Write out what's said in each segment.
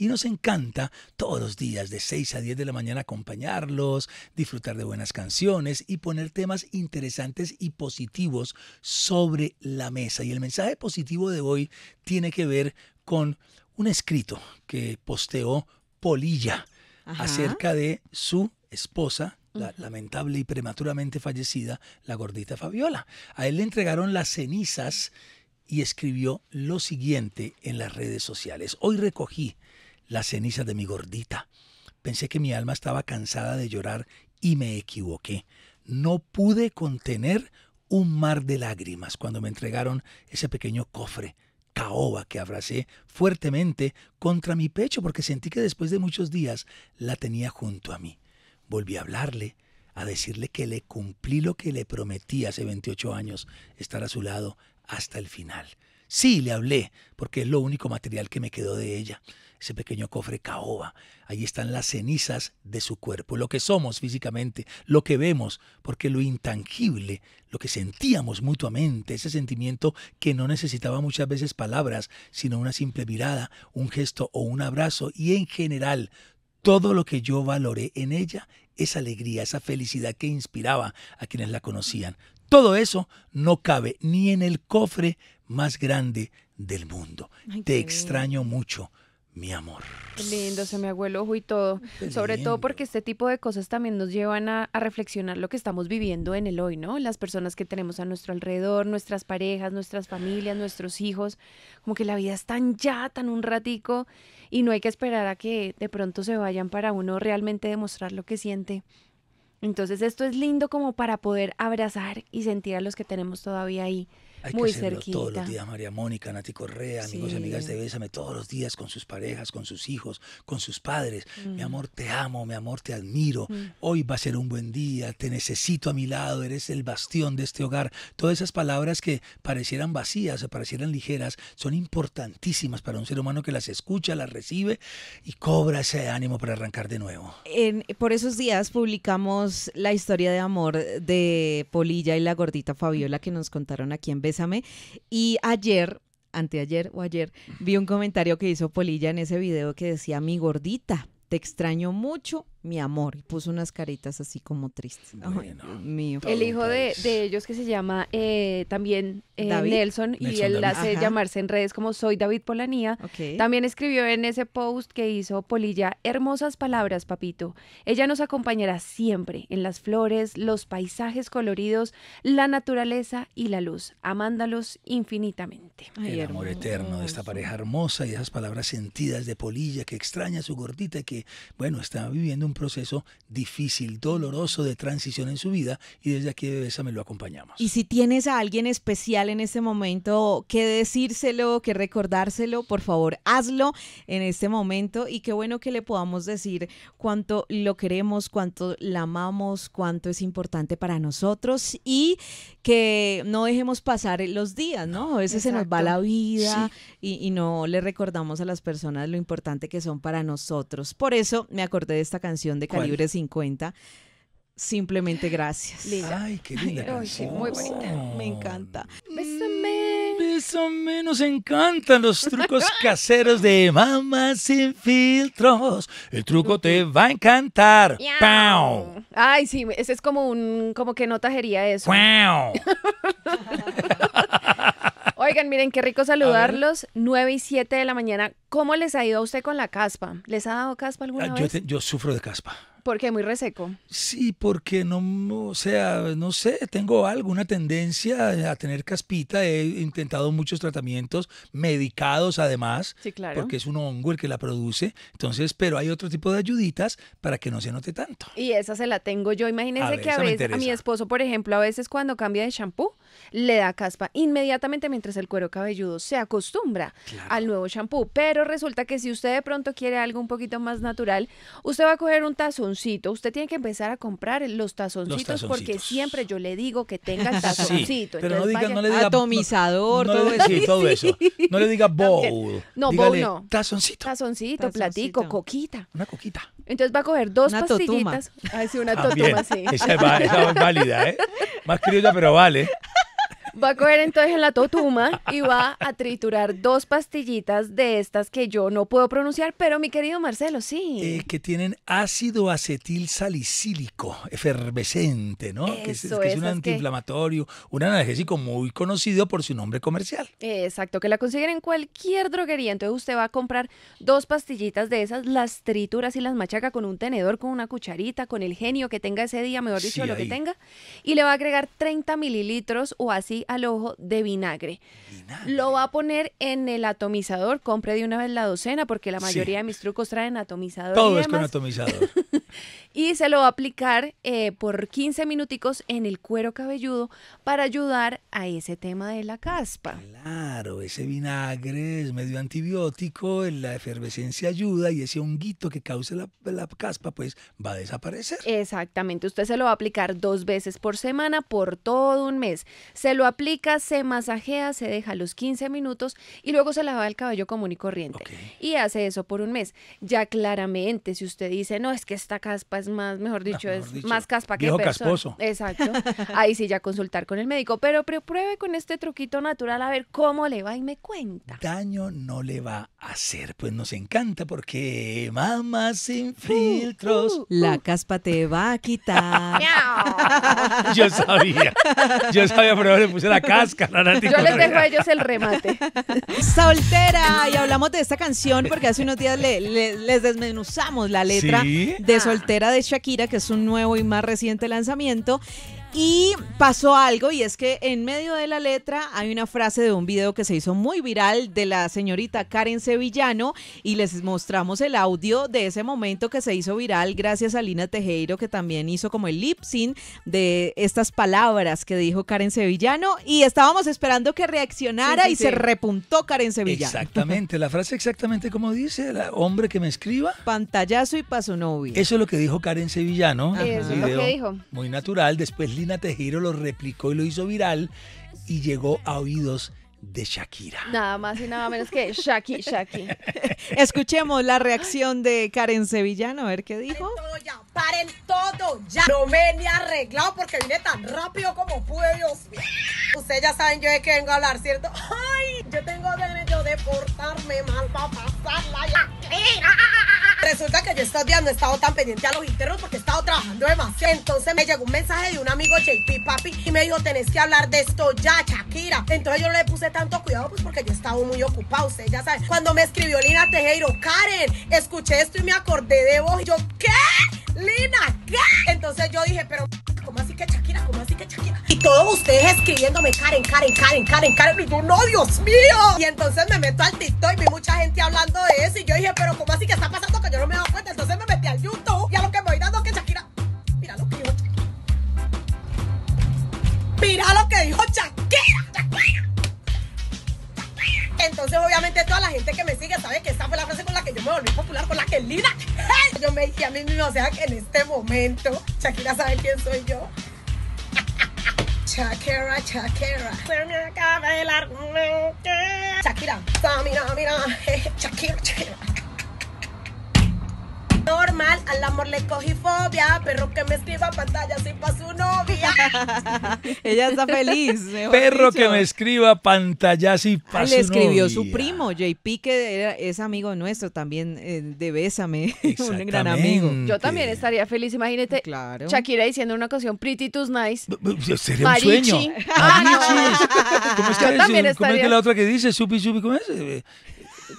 Y nos encanta todos los días de 6 a 10 de la mañana acompañarlos, disfrutar de buenas canciones y poner temas interesantes y positivos sobre la mesa. Y el mensaje positivo de hoy tiene que ver con un escrito que posteó Polilla acerca de su esposa, la lamentable y prematuramente fallecida, la gordita Fabiola. A él le entregaron las cenizas y escribió lo siguiente en las redes sociales. Hoy recogí la ceniza de mi gordita. Pensé que mi alma estaba cansada de llorar y me equivoqué. No pude contener un mar de lágrimas cuando me entregaron ese pequeño cofre, caoba, que abracé fuertemente contra mi pecho porque sentí que después de muchos días la tenía junto a mí. Volví a hablarle, a decirle que le cumplí lo que le prometí hace 28 años, estar a su lado hasta el final. Sí, le hablé, porque es lo único material que me quedó de ella ese pequeño cofre caoba. ahí están las cenizas de su cuerpo, lo que somos físicamente, lo que vemos, porque lo intangible, lo que sentíamos mutuamente, ese sentimiento que no necesitaba muchas veces palabras, sino una simple mirada, un gesto o un abrazo, y en general todo lo que yo valoré en ella, esa alegría, esa felicidad que inspiraba a quienes la conocían. Todo eso no cabe ni en el cofre más grande del mundo. Te extraño mucho mi amor. Lindo, se me abuelo ojo y todo. Sobre todo porque este tipo de cosas también nos llevan a, a, reflexionar lo que estamos viviendo en el hoy, ¿no? Las personas que tenemos a nuestro alrededor, nuestras parejas, nuestras familias, nuestros hijos. Como que la vida es tan ya, tan un ratico y no hay que esperar a que de pronto se vayan para uno realmente demostrar lo que siente. Entonces esto es lindo como para poder abrazar y sentir a los que tenemos todavía ahí hay muy que cerquita. Todos los días, María Mónica, Nati Correa, amigos y amigas de Bésame, todos los días con sus parejas, con sus hijos, con sus padres. Mi mm. amor, te amo, mi amor, te admiro. Mm. Hoy va a ser un buen día, te necesito a mi lado, eres el bastión de este hogar. Todas esas palabras que parecieran vacías o parecieran ligeras son importantísimas para un ser humano que las escucha, las recibe y cobra ese ánimo para arrancar de nuevo. En, por esos días publicamos la historia de amor de Polilla y la gordita Fabiola que nos contaron aquí en y ayer, anteayer o ayer, vi un comentario que hizo Polilla en ese video que decía, mi gordita, te extraño mucho, mi amor, y puso unas caritas así como tristes. El hijo de, ellos que se llama eh, también eh, Nelson, y él hace llamarse en redes como Soy David Polanía, también escribió en ese post que hizo Polilla, hermosas palabras, papito. Ella nos acompañará siempre en las flores, los paisajes coloridos, la naturaleza y la luz, amándalos infinitamente. el amor eterno de esta pareja hermosa y esas palabras sentidas de Polilla que extraña a su gordita que, bueno, está viviendo un proceso difícil, doloroso de transición en su vida y desde aquí de me lo acompañamos. Y si tienes a alguien especial en este momento que decírselo, que recordárselo, por favor, hazlo en este momento y qué bueno que le podamos decir cuánto lo queremos, cuánto la amamos, cuánto es importante para nosotros y que no dejemos pasar los días, ¿no? A veces se nos va la vida y, y no le recordamos a las personas lo importante que son para nosotros. Por eso me acordé de esta canción de calibre 50. Simplemente gracias. Ay, qué linda Me encanta. Bésame. o menos encantan los trucos caseros de Mamá Sin Filtros. El truco te va a encantar. ¡Pau! Ay, sí. Ese es como un... Como que no tajería eso. Oigan, miren, qué rico saludarlos. 9 y 7 de la mañana. ¿Cómo les ha ido a usted con la caspa? ¿Les ha dado caspa alguna ah, vez? yo sufro de caspa. ¿Por Muy reseco. Sí, porque no, o sea, no sé, tengo alguna tendencia a tener caspita. He intentado muchos tratamientos medicados además, porque es un hongo el que la produce. Entonces, pero hay otro tipo de ayuditas para que no se note tanto. Y esa se la tengo yo. Imagínense que a veces a mi esposo, por ejemplo, a veces cuando cambia de shampoo, le da caspa inmediatamente mientras el cuero cabelludo se acostumbra al nuevo shampoo. Pero resulta que si usted de pronto quiere algo un poquito más natural, usted va a coger un tazo usted tiene que empezar a comprar los tazoncitos, porque siempre yo le digo que tenga el tazoncito. pero no, diga, atomizador, no, todo, le, eso. No le diga bowl. No, bowl no. Tazoncito. Tazoncito, platico, coquita. Una coquita. Entonces va a coger dos una pastillitas. Ah, totuma. Ah, una sí. Esa es, esa válida, ¿eh? Más criolla, pero vale. Va a coger entonces en la totuma y va a triturar dos pastillitas de estas que yo no puedo pronunciar, pero mi querido Marcelo, sí. Eh, que tienen ácido acetil salicílico efervescente, ¿no? que, es, un antiinflamatorio, un analgésico muy conocido por su nombre comercial. Exacto, que la consiguen en cualquier droguería. Entonces usted va a comprar dos pastillitas de esas, las trituras y las machaca con un tenedor, con una cucharita, con el genio que tenga ese día, mejor dicho, lo que tenga, y le va a agregar 30 mililitros o así al ojo de vinagre. Lo va a poner en el atomizador. Compre de una vez la docena porque la mayoría de mis trucos traen atomizador. Todo es con atomizador. y se lo va a aplicar eh, por 15 minuticos en el cuero cabelludo para ayudar a ese tema de la caspa. Claro, ese vinagre es medio antibiótico, la efervescencia ayuda y ese honguito que causa la, caspa pues va a desaparecer. Exactamente, usted se lo va a aplicar dos veces por semana por todo un mes. Se lo aplica, se masajea, se deja los 15 minutos y luego se lava el cabello común y corriente. Y hace eso por un mes. Ya claramente, si usted dice, no, es que esta caspa es más, mejor ah, dicho, es más caspa que persona. Casposo. Exacto. Ahí sí ya consultar con el médico. Pero, pruebe con este truquito natural a ver cómo le va y me cuenta. Daño no le va a hacer. Pues nos encanta porque mamá sin uh, uh, filtros. Uh. La caspa te va a quitar. yo sabía. Yo sabía, pero Yo les dejo a ellos el remate. Soltera, y hablamos de esta canción porque hace unos días les desmenuzamos la letra de ah. Soltera de Shakira, que es un nuevo y más reciente lanzamiento. Y pasó algo y es que en medio de la letra hay una frase de un video que se hizo muy viral de la señorita Karen Sevillano y les mostramos el audio de ese momento que se hizo viral gracias a Lina Tejero que también hizo como el lip sync de estas palabras que dijo Karen Sevillano y estábamos esperando que reaccionara y se repuntó Karen Sevillano. Exactamente, la frase exactamente como dice, el hombre que me escriba. Pantallazo y paso Eso es lo que dijo Karen Sevillano, Eso es lo que dijo. muy natural, después Lina Tejero lo replicó y lo hizo viral y llegó a oídos de Shakira. Nada más y nada menos que Shaki, Shaki. Escuchemos la reacción de Karen Sevillano, a ver qué dijo. Paren todo ya, paren todo ya. No me ni arreglado porque vine tan rápido como pude, Dios mío. Ustedes ya saben yo de qué vengo a hablar, ¿cierto? ¡Ay! Yo tengo derecho de portarme mal para pasar la Shakira estos días no he estado tan pendiente a los internos porque he estado trabajando demasiado. Entonces me llegó un mensaje de un amigo JP Papi y me dijo, tenés que hablar de esto ya, Shakira. Entonces yo le puse tanto cuidado pues porque yo estaba muy ocupado, ustedes ya saben Cuando me escribió Lina Tejero, Karen, escuché esto y me acordé de vos. yo, ¿qué? Lina, ¿qué? Entonces yo dije, pero... ¿Cómo así que Shakira? ¿Cómo así que Shakira? Y todos ustedes escribiéndome Karen, Karen, Karen, Karen, Karen. Y yo, no, Dios mío. Y entonces me meto al TikTok y vi mucha gente hablando de eso. Y yo dije, pero ¿cómo así que está pasando que yo no me voy a Entonces, obviamente, toda la gente que me sigue sabe que esta fue la frase con la que yo me volví popular, con la que linda. Yo me dije a mí mismo, o sea, que en este momento, Shakira sabe quién soy yo. Shakira, Shakira. Se me acaba Shakira, mira, mira. Shakira, Shakira. Norma el amor le cogí fobia, perro que me escriba pantalla y para su novia. Ella está feliz. Perro que me escriba pantalla y pa' ah, su novia. Le escribió su primo, JP, que es amigo nuestro también eh, de Bésame, un gran amigo. Yo también estaría feliz, imagínate. Claro. Shakira diciendo una canción Pretty Too's Nice. Sería un sueño. Ah, también ¿cómo la otra que dice? Supi, supi, ¿cómo es?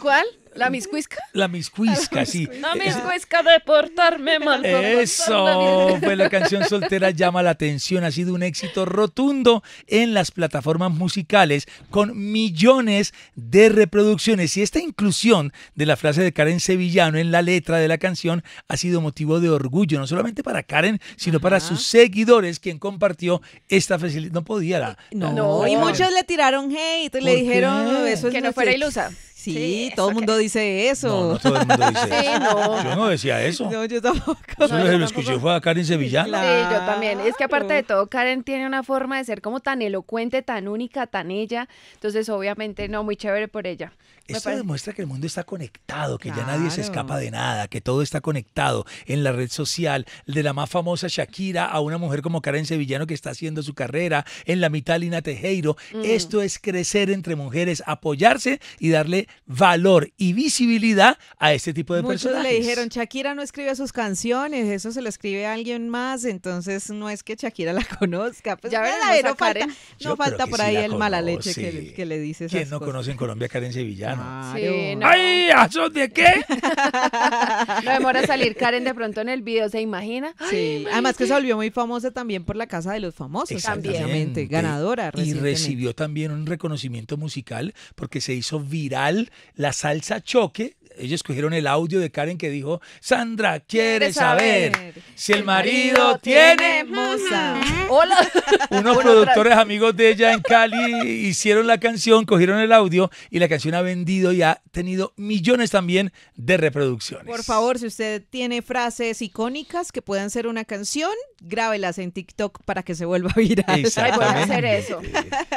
¿Cuál? ¿La miscuisca? La miscuisca, sí. La eh, miscuisca de portarme mal. Eso, pues la canción soltera llama la atención. Ha sido un éxito rotundo en las plataformas musicales con millones de reproducciones. Y esta inclusión de la frase de Karen Sevillano en la letra de la canción ha sido motivo de orgullo, no solamente para Karen, sino para sus seguidores, quien compartió esta facilidad. No podía. no, y muchos le tiraron hate, le dijeron que no fuera ilusa. Sí, todo el mundo dice eso. No, todo el mundo dice eso. Yo no decía eso. No, yo tampoco. lo escuché fue a Karen Sevillana. Sí, yo también. Es que aparte de todo, Karen tiene una forma de ser como tan elocuente, tan única, tan ella. Entonces, obviamente, no, muy chévere por ella. Eso demuestra que el mundo está conectado, que ya nadie se escapa de nada, que todo está conectado en la red social, de la más famosa Shakira a una mujer como Karen Sevillano que está haciendo su carrera, en la mitad Lina Tejero. Mm. Esto es crecer entre mujeres, apoyarse y darle valor y visibilidad a este tipo de Muchos le dijeron, Shakira no escribe sus canciones, eso se lo escribe a alguien más, entonces no es que Shakira la conozca. Pues ya verdadero no falta, no falta por ahí el mala leche que, le, dice esas ¿Quién no conoce en Colombia Karen Sevillano? no. ¡Ay, de qué? no demora salir Karen de pronto en el video, ¿se imagina? Sí, además que se volvió muy famosa también por la Casa de los Famosos. Exactamente. Ganadora. Y recibió también un reconocimiento musical porque se hizo viral la salsa choque. Ellos cogieron el audio de Karen que dijo, Sandra quiere saber, si el marido tiene musa. Hola. Unos productores amigos de ella en Cali hicieron la canción, cogieron el audio y la canción ha vendido y ha tenido millones también de reproducciones. Por favor, si usted tiene frases icónicas que puedan ser una canción, grábelas en TikTok para que se vuelva viral. hacer eso.